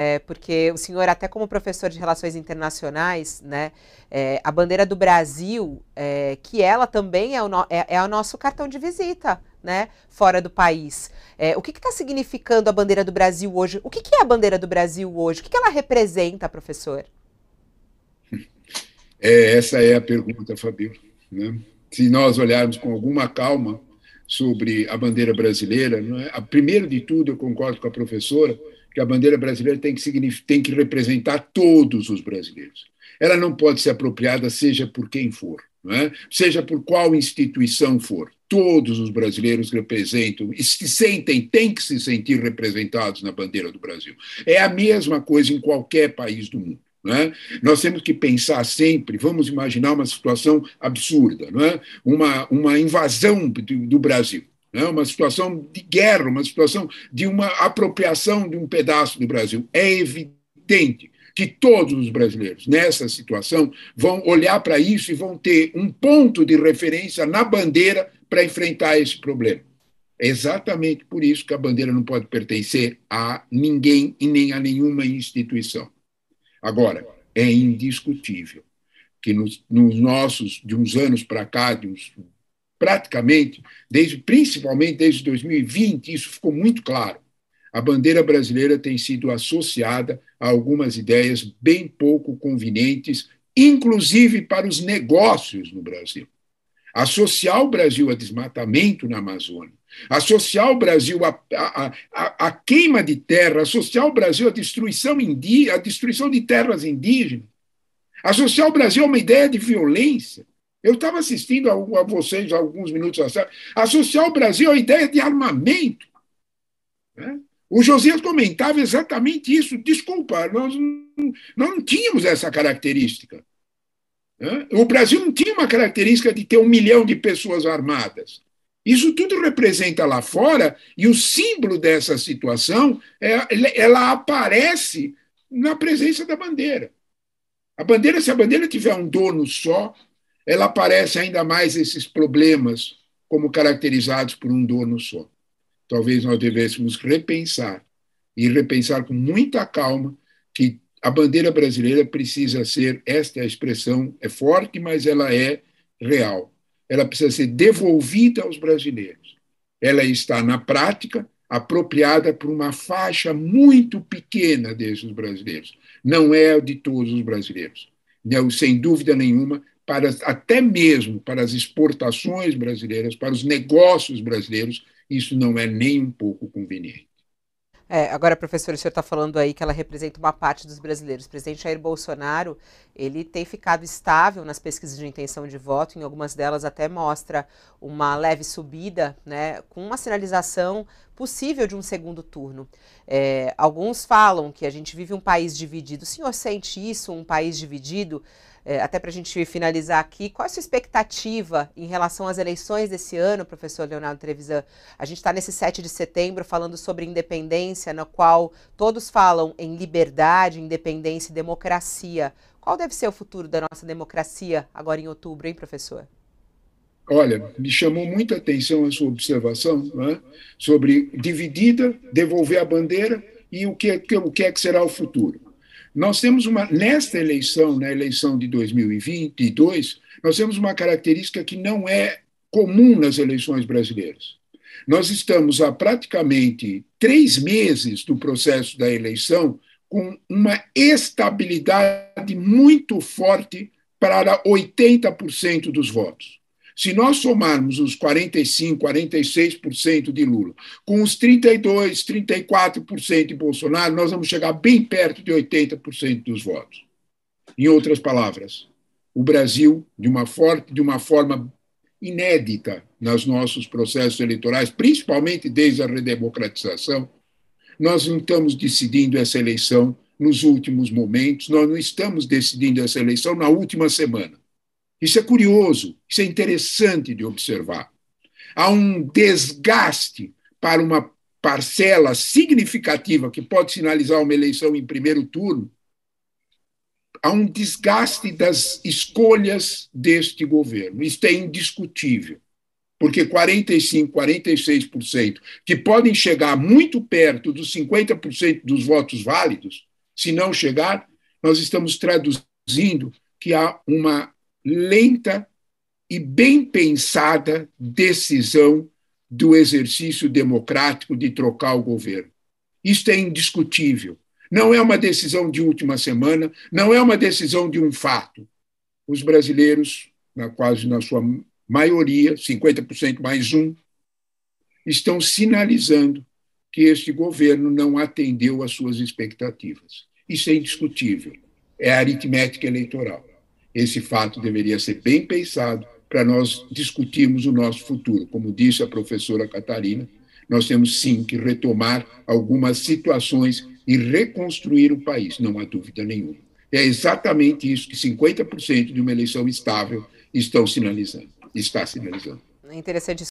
É, porque o senhor, até como professor de relações internacionais, né, é, a bandeira do Brasil, é, que ela também é o, no, é, é o nosso cartão de visita, né, fora do país. É, o que está significando a bandeira do Brasil hoje? O que, que, é a bandeira do Brasil hoje? O que, que ela representa, professor? É, essa é a pergunta, Fabio. Né? Se nós olharmos com alguma calma sobre a bandeira brasileira, não é? primeiro de tudo, eu concordo com a professora, que a bandeira brasileira tem que, tem que representar todos os brasileiros. Ela não pode ser apropriada, seja por quem for, é? seja por qual instituição for. Todos os brasileiros representam, se sentem, têm que se sentir representados na bandeira do Brasil. É a mesma coisa em qualquer país do mundo. É? Nós temos que pensar sempre, vamos imaginar uma situação absurda, é? uma, uma invasão do, do Brasil né? uma situação de guerra, uma situação de uma apropriação de um pedaço do Brasil. É evidente que todos os brasileiros nessa situação vão olhar para isso e vão ter um ponto de referência na bandeira para enfrentar esse problema. É exatamente por isso que a bandeira não pode pertencer a ninguém e nem a nenhuma instituição. Agora, é indiscutível que nos, nos nossos, de uns anos para cá, de uns praticamente, desde, principalmente desde 2020, isso ficou muito claro. A bandeira brasileira tem sido associada a algumas ideias bem pouco convenientes, inclusive para os negócios no Brasil. Associar o Brasil a desmatamento na Amazônia, associar o Brasil a, a, a, a queima de terra, associar o Brasil à destruição, indi, à destruição de terras indígenas, associar o Brasil a uma ideia de violência, eu estava assistindo a, a vocês alguns minutos atrás. Associar o Brasil à ideia de armamento. Né? O Josias comentava exatamente isso. Desculpa, nós não, não tínhamos essa característica. Né? O Brasil não tinha uma característica de ter um milhão de pessoas armadas. Isso tudo representa lá fora, e o símbolo dessa situação, é, ela aparece na presença da bandeira. A bandeira, se a bandeira tiver um dono só, ela aparece ainda mais esses problemas como caracterizados por um dono só. Talvez nós devêssemos repensar e repensar com muita calma que a bandeira brasileira precisa ser esta é expressão é forte, mas ela é real. Ela precisa ser devolvida aos brasileiros. Ela está na prática apropriada por uma faixa muito pequena desses brasileiros. Não é de todos os brasileiros. Não, sem dúvida nenhuma, para, até mesmo para as exportações brasileiras, para os negócios brasileiros, isso não é nem um pouco conveniente. É, agora, professor, o senhor está falando aí que ela representa uma parte dos brasileiros. O presidente Jair Bolsonaro, ele tem ficado estável nas pesquisas de intenção de voto, em algumas delas até mostra uma leve subida, né, com uma sinalização possível de um segundo turno. É, alguns falam que a gente vive um país dividido. O senhor sente isso, um país dividido? É, até para a gente finalizar aqui, qual é a sua expectativa em relação às eleições desse ano, professor Leonardo Trevisan? A gente está nesse 7 de setembro falando sobre independência, na qual todos falam em liberdade, independência e democracia. Qual deve ser o futuro da nossa democracia agora em outubro, hein, professor? Olha, me chamou muita atenção a sua observação é? sobre dividida, devolver a bandeira e o que, é, o que é que será o futuro nós temos uma, nesta eleição, na eleição de 2022, nós temos uma característica que não é comum nas eleições brasileiras. Nós estamos há praticamente três meses do processo da eleição com uma estabilidade muito forte para 80% dos votos. Se nós somarmos os 45%, 46% de Lula com os 32%, 34% de Bolsonaro, nós vamos chegar bem perto de 80% dos votos. Em outras palavras, o Brasil, de uma, de uma forma inédita nos nossos processos eleitorais, principalmente desde a redemocratização, nós não estamos decidindo essa eleição nos últimos momentos, nós não estamos decidindo essa eleição na última semana. Isso é curioso, isso é interessante de observar. Há um desgaste para uma parcela significativa que pode sinalizar uma eleição em primeiro turno. Há um desgaste das escolhas deste governo. Isso é indiscutível porque 45%, 46%, que podem chegar muito perto dos 50% dos votos válidos, se não chegar, nós estamos traduzindo que há uma lenta e bem pensada decisão do exercício democrático de trocar o governo. Isto é indiscutível. Não é uma decisão de última semana, não é uma decisão de um fato. Os brasileiros, na quase na sua maioria, 50% mais um, estão sinalizando que este governo não atendeu às suas expectativas. Isso é indiscutível. É aritmética eleitoral. Esse fato deveria ser bem pensado para nós discutirmos o nosso futuro. Como disse a professora Catarina, nós temos sim que retomar algumas situações e reconstruir o país, não há dúvida nenhuma. É exatamente isso que 50% de uma eleição estável estão sinalizando, está sinalizando. É interessante